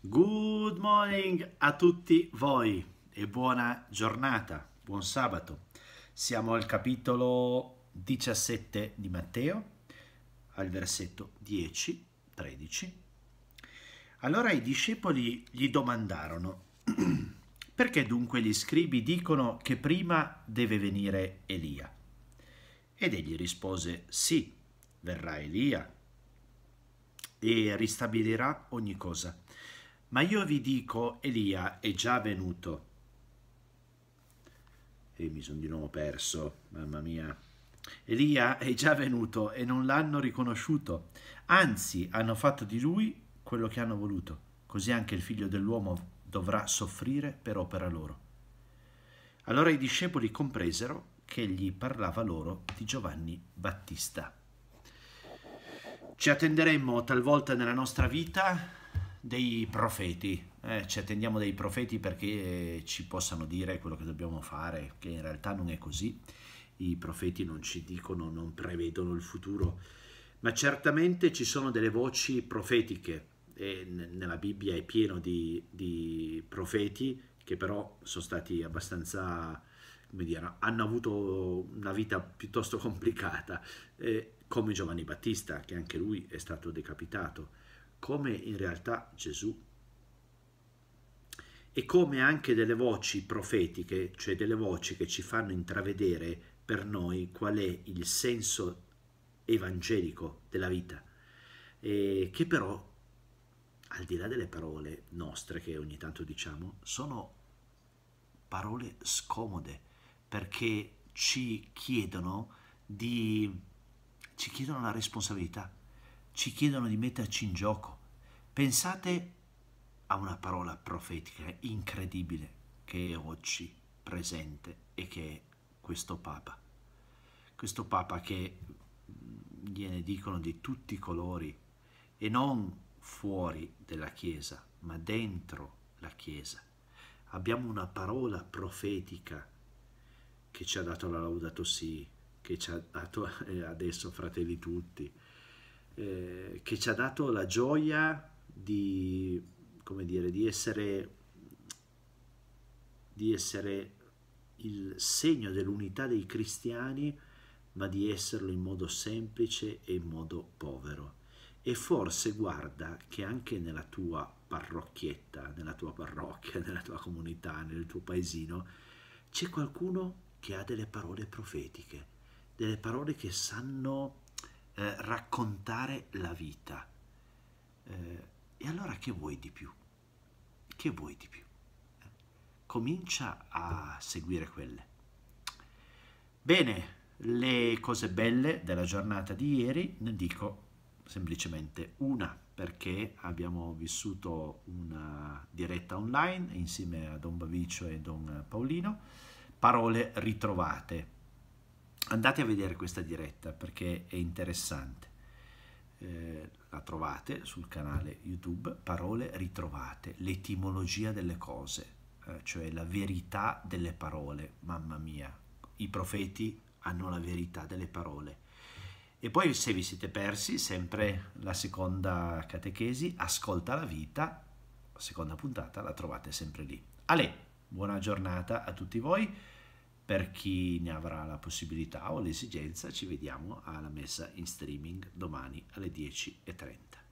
Good morning a tutti voi e buona giornata, buon sabato. Siamo al capitolo 17 di Matteo, al versetto 10, 13. Allora i discepoli gli domandarono, perché dunque gli scribi dicono che prima deve venire Elia? Ed egli rispose, sì, verrà Elia e ristabilirà ogni cosa. Ma io vi dico, Elia è già venuto. E mi sono di nuovo perso, mamma mia. Elia è già venuto e non l'hanno riconosciuto. Anzi, hanno fatto di lui quello che hanno voluto. Così anche il figlio dell'uomo dovrà soffrire per opera loro. Allora i discepoli compresero che egli parlava loro di Giovanni Battista. Ci attenderemmo talvolta nella nostra vita dei profeti, eh, ci attendiamo dei profeti perché eh, ci possano dire quello che dobbiamo fare, che in realtà non è così, i profeti non ci dicono, non prevedono il futuro, ma certamente ci sono delle voci profetiche, e nella Bibbia è pieno di, di profeti che però sono stati abbastanza, come dire, hanno avuto una vita piuttosto complicata, eh, come Giovanni Battista, che anche lui è stato decapitato come in realtà Gesù, e come anche delle voci profetiche, cioè delle voci che ci fanno intravedere per noi qual è il senso evangelico della vita, eh, che però, al di là delle parole nostre che ogni tanto diciamo, sono parole scomode, perché ci chiedono, di, ci chiedono la responsabilità ci chiedono di metterci in gioco. Pensate a una parola profetica incredibile che è oggi presente e che è questo Papa. Questo Papa che mm, gliene dicono di tutti i colori e non fuori della Chiesa, ma dentro la Chiesa. Abbiamo una parola profetica che ci ha dato la Laudato Si, che ci ha dato eh, adesso fratelli tutti, eh, che ci ha dato la gioia di, come dire, di essere, di essere il segno dell'unità dei cristiani, ma di esserlo in modo semplice e in modo povero. E forse guarda che anche nella tua parrocchietta, nella tua parrocchia, nella tua comunità, nel tuo paesino, c'è qualcuno che ha delle parole profetiche, delle parole che sanno eh, raccontare la vita. Eh, e allora che vuoi di più? Che vuoi di più? Eh, comincia a seguire quelle. Bene, le cose belle della giornata di ieri ne dico semplicemente una perché abbiamo vissuto una diretta online insieme a Don Bavicio e Don Paolino, parole ritrovate andate a vedere questa diretta perché è interessante. Eh, la trovate sul canale YouTube, parole ritrovate, l'etimologia delle cose, eh, cioè la verità delle parole, mamma mia, i profeti hanno la verità delle parole. E poi se vi siete persi, sempre la seconda catechesi, ascolta la vita, seconda puntata la trovate sempre lì. Ale, buona giornata a tutti voi. Per chi ne avrà la possibilità o l'esigenza, ci vediamo alla messa in streaming domani alle 10.30.